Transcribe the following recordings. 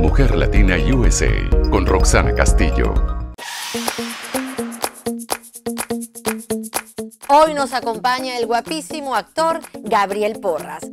Mujer Latina USA con Roxana Castillo. Hoy nos acompaña el guapísimo actor Gabriel Porras.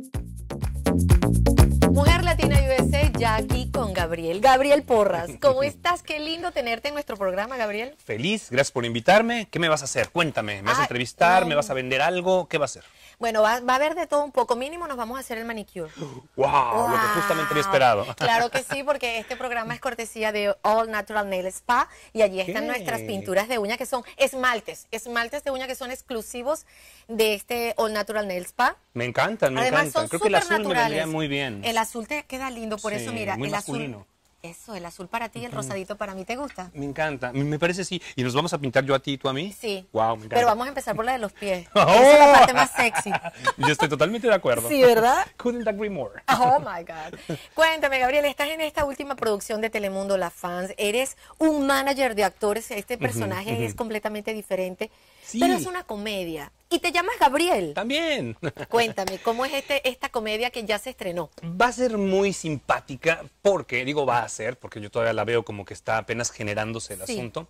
ya aquí con Gabriel. Gabriel Porras, ¿cómo estás? Qué lindo tenerte en nuestro programa, Gabriel. Feliz, gracias por invitarme. ¿Qué me vas a hacer? Cuéntame, ¿me vas a ah, entrevistar? ¿Me vas a vender algo? ¿Qué va a hacer? Bueno, va, a haber de todo un poco. Mínimo nos vamos a hacer el manicure. Wow, Lo que justamente había esperado. Claro que sí, porque este programa es cortesía de All Natural Nail Spa y allí están nuestras pinturas de uña que son esmaltes, esmaltes de uña que son exclusivos de este All Natural Nail Spa. Me encantan, me Además, encantan. Creo que el azul me vendría muy bien. El azul te queda lindo, por eso mira, el Azul... Eso, el azul para ti y el rosadito para mí, ¿te gusta? Me encanta, me parece sí. ¿Y nos vamos a pintar yo a ti y tú a mí? Sí. Wow, Pero vamos a empezar por la de los pies. Esa es la oh. parte más sexy. yo estoy totalmente de acuerdo. Sí, ¿verdad? Couldn't agree more. Oh, my God. Cuéntame, Gabriel, estás en esta última producción de Telemundo, La Fans. Eres un manager de actores. Este personaje es completamente diferente. Pero es una comedia y te llamas Gabriel. También. Cuéntame, ¿cómo es este, esta comedia que ya se estrenó? Va a ser muy simpática porque, digo va a ser, porque yo todavía la veo como que está apenas generándose el asunto.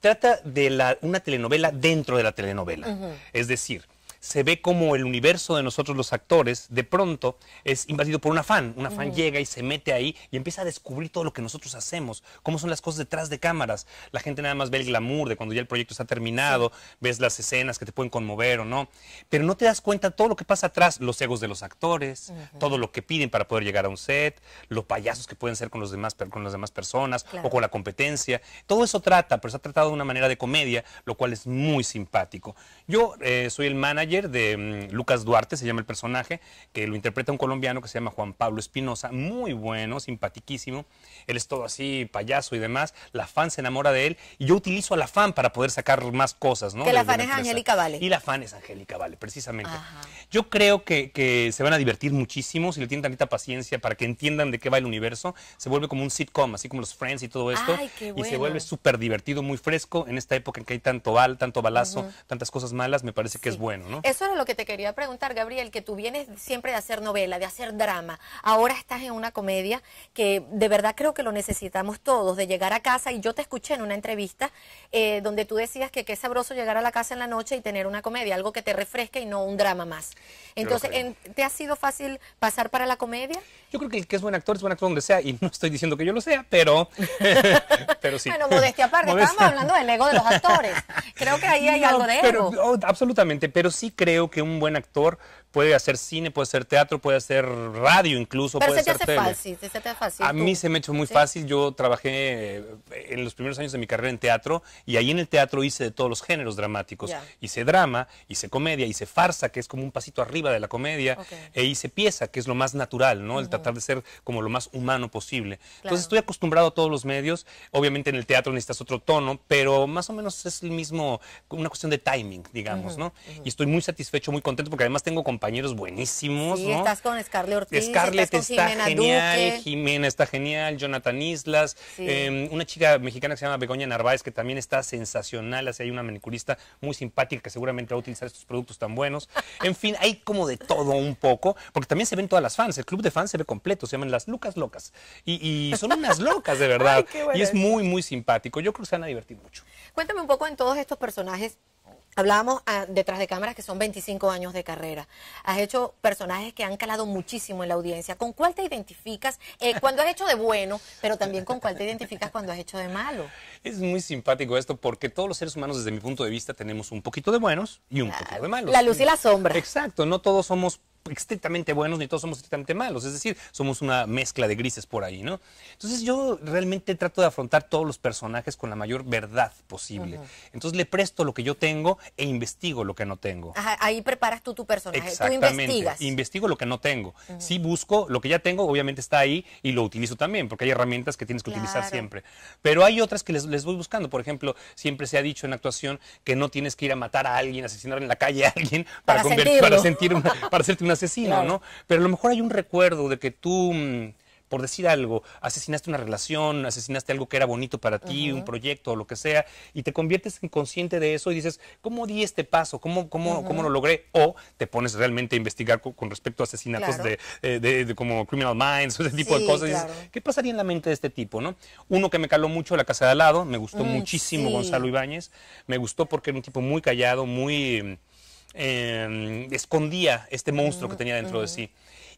Trata de la, una telenovela dentro de la telenovela. Es decir, se ve como el universo de nosotros los actores de pronto es invadido por una fan una fan llega y se mete ahí y empieza a descubrir todo lo que nosotros hacemos, cómo son las cosas detrás de cámaras. La gente nada más ve el glamour de cuando ya el proyecto está terminado, ves las escenas que te pueden conmover o no, pero no te das cuenta todo lo que pasa atrás, los egos de los actores, todo lo que piden para poder llegar a un set, los payasos que pueden ser con, los demás, con las demás personas o con la competencia. Todo eso trata, pero se ha tratado de una manera de comedia, lo cual es muy simpático. Yo eh, soy el manager de mm, Lucas Duarte, se llama el personaje, que lo interpreta un colombiano que se llama Juan Pablo Espinosa, muy bueno, simpatiquísimo, él es todo así, payaso y demás, la fan se enamora de él y yo utilizo a la fan para poder sacar más cosas, ¿no? Que la fan es Angélica Vale. Y la fan es Angélica Vale, precisamente. Yo creo que, se van a divertir muchísimo si le tienen tanta paciencia para que entiendan de qué va el universo, se vuelve como un sitcom, así como los Friends y todo esto, y se vuelve súper divertido, muy fresco en esta época en que hay tanto bal, tanto balazo, tantas cosas malas, me parece que es bueno, ¿no? Eso era lo que te quería preguntar, Gabriel, que tú vienes siempre de hacer novela, de hacer drama. Ahora estás en una comedia que de verdad creo que lo necesitamos todos, de llegar a casa. Y yo te escuché en una entrevista eh, donde tú decías que qué sabroso llegar a la casa en la noche y tener una comedia, algo que te refresque y no un drama más. Entonces, ¿te ha sido fácil pasar para la comedia? Yo creo que el que es buen actor es buen actor donde sea, y no estoy diciendo que yo lo sea, pero, pero sí. Bueno, modestia aparte, estábamos hablando del ego de los actores. Creo que ahí hay algo de eso oh, absolutamente, pero sí creo que un buen actor puede hacer cine, puede hacer teatro, puede hacer radio incluso, Pero puede se te Fácil, se te hace fácil. A mí se me ha hecho muy fácil. Yo trabajé eh, en los primeros años de mi carrera en teatro y ahí en el teatro hice de todos los géneros dramáticos. Hice drama, hice comedia, hice farsa, que es como un pasito arriba de la comedia, e hice pieza, que es lo más natural, ¿no? El tratar de ser como lo más humano posible. Entonces estoy acostumbrado a todos los medios. Obviamente en el teatro necesitas otro tono, pero más o menos es el mismo, una cuestión de timing, digamos, ¿no? Y estoy muy satisfecho, muy contento porque además tengo compañeros compañeros buenísimos. Sí, estás con Scarlett Ortiz. Scarlett está Jimena genial, Jimena está genial, Jonathan Islas, em, una chica mexicana que se llama Begoña Narváez, que también está sensacional. Así hay una manicurista muy simpática que seguramente va a utilizar estos productos tan buenos. En fin, hay como de todo un poco, porque también se ven todas las fans. El club de fans se ve completo, se llaman las Lucas Locas. Y, son unas locas, de verdad. y es muy, muy simpático. Yo creo que se van a divertir mucho. Cuéntame un poco en todos estos personajes Hablábamos ah, detrás de cámaras que son 25 años de carrera. Has hecho personajes que han calado muchísimo en la audiencia. ¿Con cuál te identificas eh, cuando has hecho de bueno, pero también con cuál te identificas cuando has hecho de malo? Es muy simpático esto porque todos los seres humanos, desde mi punto de vista, tenemos un poquito de buenos y un poquito de malos. La luz y la sombra. Exacto, no todos somos estrictamente buenos ni todos somos estrictamente malos, es decir, somos una mezcla de grises por ahí, ¿no? Entonces yo realmente trato de afrontar todos los personajes con la mayor verdad posible. Entonces le presto lo que yo tengo e investigo lo que no tengo. Ajá, ahí preparas tú tu personaje, Exactamente. tú investigas. Investigo lo que no tengo. si Sí busco lo que ya tengo, obviamente está ahí y lo utilizo también, porque hay herramientas que tienes que utilizar siempre. Pero hay otras que les, les voy buscando, por ejemplo, siempre se ha dicho en actuación que no tienes que ir a matar a alguien, asesinar en la calle a alguien para, para, para, sentir para hacerte una asesino, ¿no? Pero a lo mejor hay un recuerdo de que tú, mm, por decir algo, asesinaste una relación, asesinaste algo que era bonito para ti, un proyecto o lo que sea, y te conviertes en consciente de eso y dices, ¿cómo di este paso? ¿Cómo, cómo, ¿cómo lo logré? O te pones realmente a investigar con, respecto a asesinatos eh, de, como Criminal Minds, ese tipo de cosas. ¿Qué pasaría en la mente de este tipo? ¿no? Uno que me caló mucho, La Casa de Al lado, me gustó mm, muchísimo Gonzalo Ibáñez, me gustó porque era un tipo muy callado, muy Em, escondía este monstruo que tenía dentro de sí.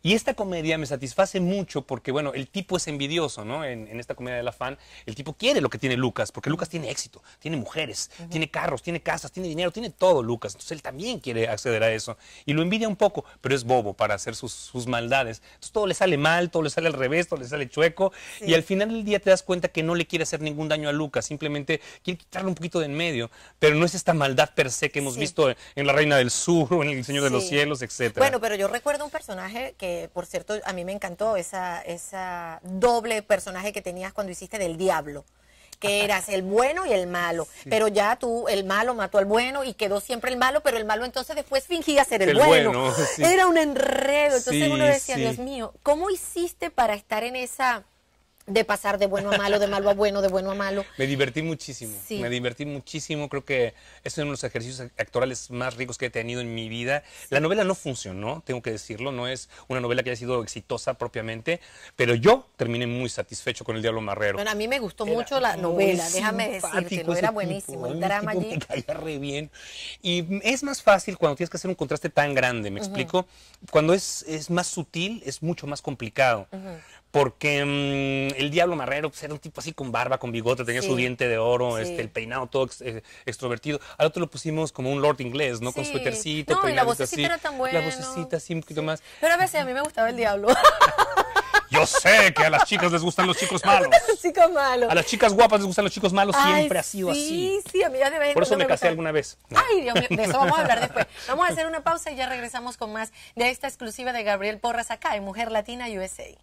Y esta comedia me satisface mucho porque, bueno, el tipo es envidioso, ¿no? En, esta comedia de la fan, el tipo quiere lo que tiene Lucas, porque Lucas tiene éxito, tiene mujeres, tiene carros, tiene casas, tiene dinero, tiene todo Lucas. Entonces él también quiere acceder a eso. Y lo envidia un poco, pero es bobo para hacer sus, maldades. Entonces todo le sale mal, todo le sale al revés, todo le sale chueco. Y al final del día te das cuenta que no le quiere hacer ningún daño a Lucas, simplemente quiere quitarle un poquito de en medio. Pero no es esta maldad per se que hemos visto en, La Reina del Sur o en El Señor de los Cielos, etc. Bueno, pero yo recuerdo un personaje que eh, por cierto, a mí me encantó esa, esa doble personaje que tenías cuando hiciste del diablo que eras el bueno y el malo, pero ya tú, el malo mató al bueno y quedó siempre el malo, pero el malo entonces después fingía ser el, bueno. Era un enredo, entonces uno decía, Dios mío, ¿cómo hiciste para estar en esa de pasar de bueno a malo, de malo a bueno, de bueno a malo. Me divertí muchísimo, me divertí muchísimo, creo que es uno de los ejercicios actorales más ricos que he tenido en mi vida. La novela no funcionó, tengo que decirlo, no es una novela que haya sido exitosa propiamente, pero yo terminé muy satisfecho con El Diablo Marrero. Bueno, a mí me gustó mucho la novela, déjame decirte era buenísimo, el ¿eh? drama allí. re bien. Y es más fácil cuando tienes que hacer un contraste tan grande, ¿me explico? Cuando es, es más sutil, es mucho más complicado porque mm, el diablo marrero pues, era un tipo así con barba, con bigote, tenía su diente de oro, este, el peinado todo eh, extrovertido. Al otro lo pusimos como un lord inglés, ¿no? Con su suétercito, no, y La vocecita era tan buena. La vocecita así un poquito más. Pero a veces a mí me gustaba el diablo. Yo sé que a las chicas les gustan los chicos malos. A las chicas guapas les gustan los chicos malos. siempre ha sido así. Sí, sí, Por eso me, casé alguna vez. Ay, Dios mío, de eso vamos a hablar después. Vamos a hacer una pausa y ya regresamos con más de esta exclusiva de Gabriel Porras acá en Mujer Latina USA.